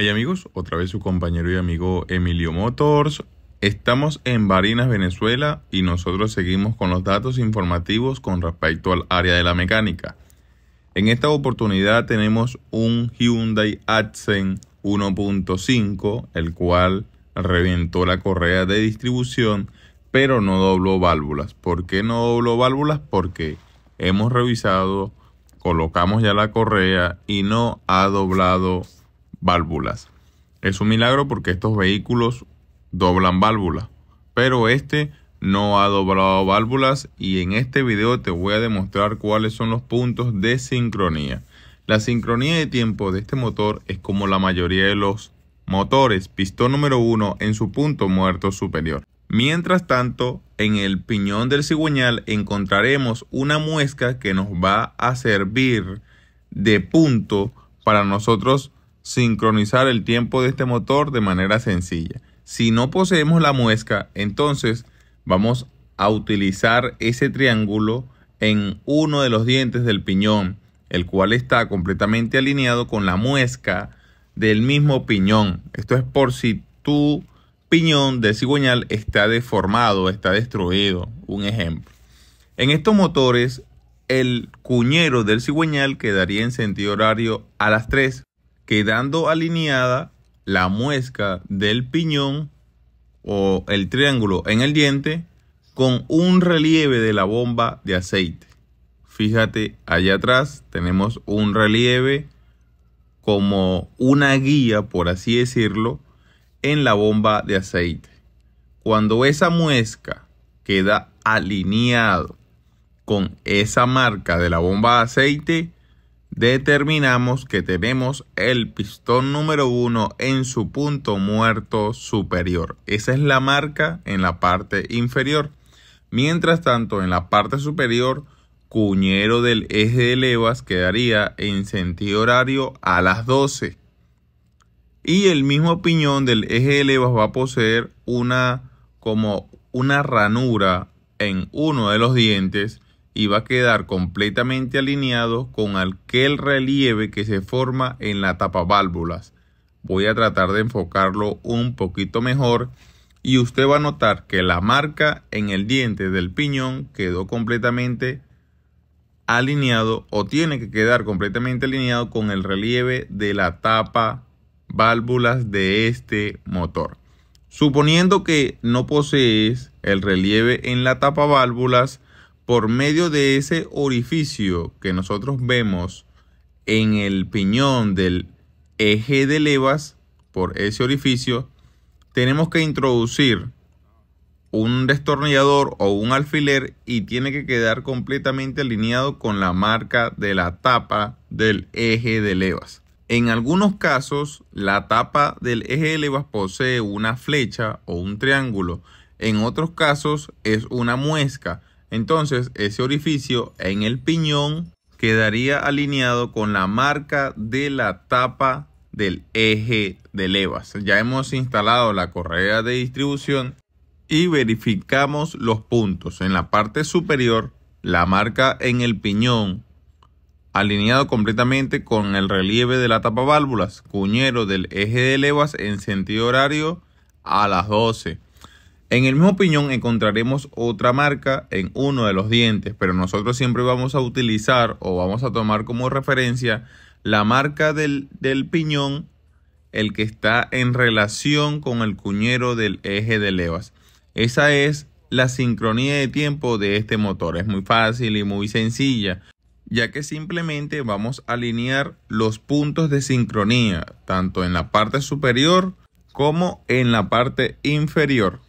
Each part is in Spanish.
Hey amigos, otra vez su compañero y amigo Emilio Motors. Estamos en Barinas, Venezuela y nosotros seguimos con los datos informativos con respecto al área de la mecánica. En esta oportunidad tenemos un Hyundai Accent 1.5, el cual reventó la correa de distribución, pero no dobló válvulas. ¿Por qué no dobló válvulas? Porque hemos revisado, colocamos ya la correa y no ha doblado válvulas. Es un milagro porque estos vehículos doblan válvulas, pero este no ha doblado válvulas y en este video te voy a demostrar cuáles son los puntos de sincronía. La sincronía de tiempo de este motor es como la mayoría de los motores, pistón número 1 en su punto muerto superior. Mientras tanto, en el piñón del cigüeñal encontraremos una muesca que nos va a servir de punto para nosotros sincronizar el tiempo de este motor de manera sencilla. Si no poseemos la muesca, entonces vamos a utilizar ese triángulo en uno de los dientes del piñón, el cual está completamente alineado con la muesca del mismo piñón. Esto es por si tu piñón del cigüeñal está deformado, está destruido, un ejemplo. En estos motores, el cuñero del cigüeñal quedaría en sentido horario a las 3, quedando alineada la muesca del piñón o el triángulo en el diente con un relieve de la bomba de aceite. Fíjate, allá atrás tenemos un relieve como una guía, por así decirlo, en la bomba de aceite. Cuando esa muesca queda alineado con esa marca de la bomba de aceite, determinamos que tenemos el pistón número 1 en su punto muerto superior. Esa es la marca en la parte inferior. Mientras tanto, en la parte superior, cuñero del eje de levas quedaría en sentido horario a las 12. Y el mismo piñón del eje de levas va a poseer una como una ranura en uno de los dientes y va a quedar completamente alineado con aquel relieve que se forma en la tapa válvulas. Voy a tratar de enfocarlo un poquito mejor y usted va a notar que la marca en el diente del piñón quedó completamente alineado o tiene que quedar completamente alineado con el relieve de la tapa válvulas de este motor. Suponiendo que no posees el relieve en la tapa válvulas, por medio de ese orificio que nosotros vemos en el piñón del eje de levas, por ese orificio, tenemos que introducir un destornillador o un alfiler y tiene que quedar completamente alineado con la marca de la tapa del eje de levas. En algunos casos, la tapa del eje de levas posee una flecha o un triángulo. En otros casos, es una muesca. Entonces ese orificio en el piñón quedaría alineado con la marca de la tapa del eje de levas. Ya hemos instalado la correa de distribución y verificamos los puntos. En la parte superior, la marca en el piñón alineado completamente con el relieve de la tapa válvulas, cuñero del eje de levas en sentido horario a las 12. En el mismo piñón encontraremos otra marca en uno de los dientes, pero nosotros siempre vamos a utilizar o vamos a tomar como referencia la marca del, del piñón, el que está en relación con el cuñero del eje de levas. Esa es la sincronía de tiempo de este motor. Es muy fácil y muy sencilla, ya que simplemente vamos a alinear los puntos de sincronía, tanto en la parte superior como en la parte inferior.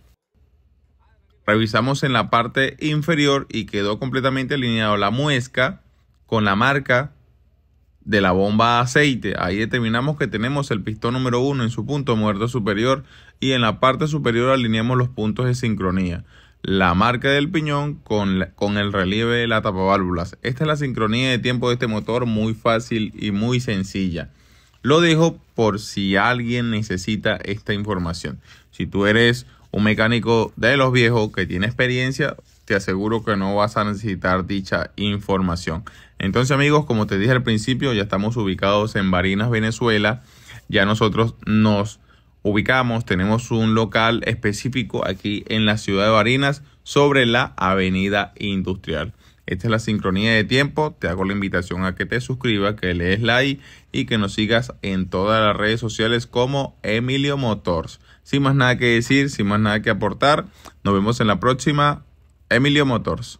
Revisamos en la parte inferior y quedó completamente alineado la muesca con la marca de la bomba de aceite. Ahí determinamos que tenemos el pistón número 1 en su punto muerto superior y en la parte superior alineamos los puntos de sincronía. La marca del piñón con, con el relieve de la tapa válvulas. Esta es la sincronía de tiempo de este motor muy fácil y muy sencilla. Lo dejo por si alguien necesita esta información. Si tú eres un mecánico de los viejos que tiene experiencia, te aseguro que no vas a necesitar dicha información. Entonces amigos, como te dije al principio, ya estamos ubicados en Barinas, Venezuela. Ya nosotros nos ubicamos, tenemos un local específico aquí en la ciudad de Barinas sobre la Avenida Industrial. Esta es la sincronía de tiempo. Te hago la invitación a que te suscribas, que le des like y que nos sigas en todas las redes sociales como Emilio Motors. Sin más nada que decir, sin más nada que aportar, nos vemos en la próxima. Emilio Motors.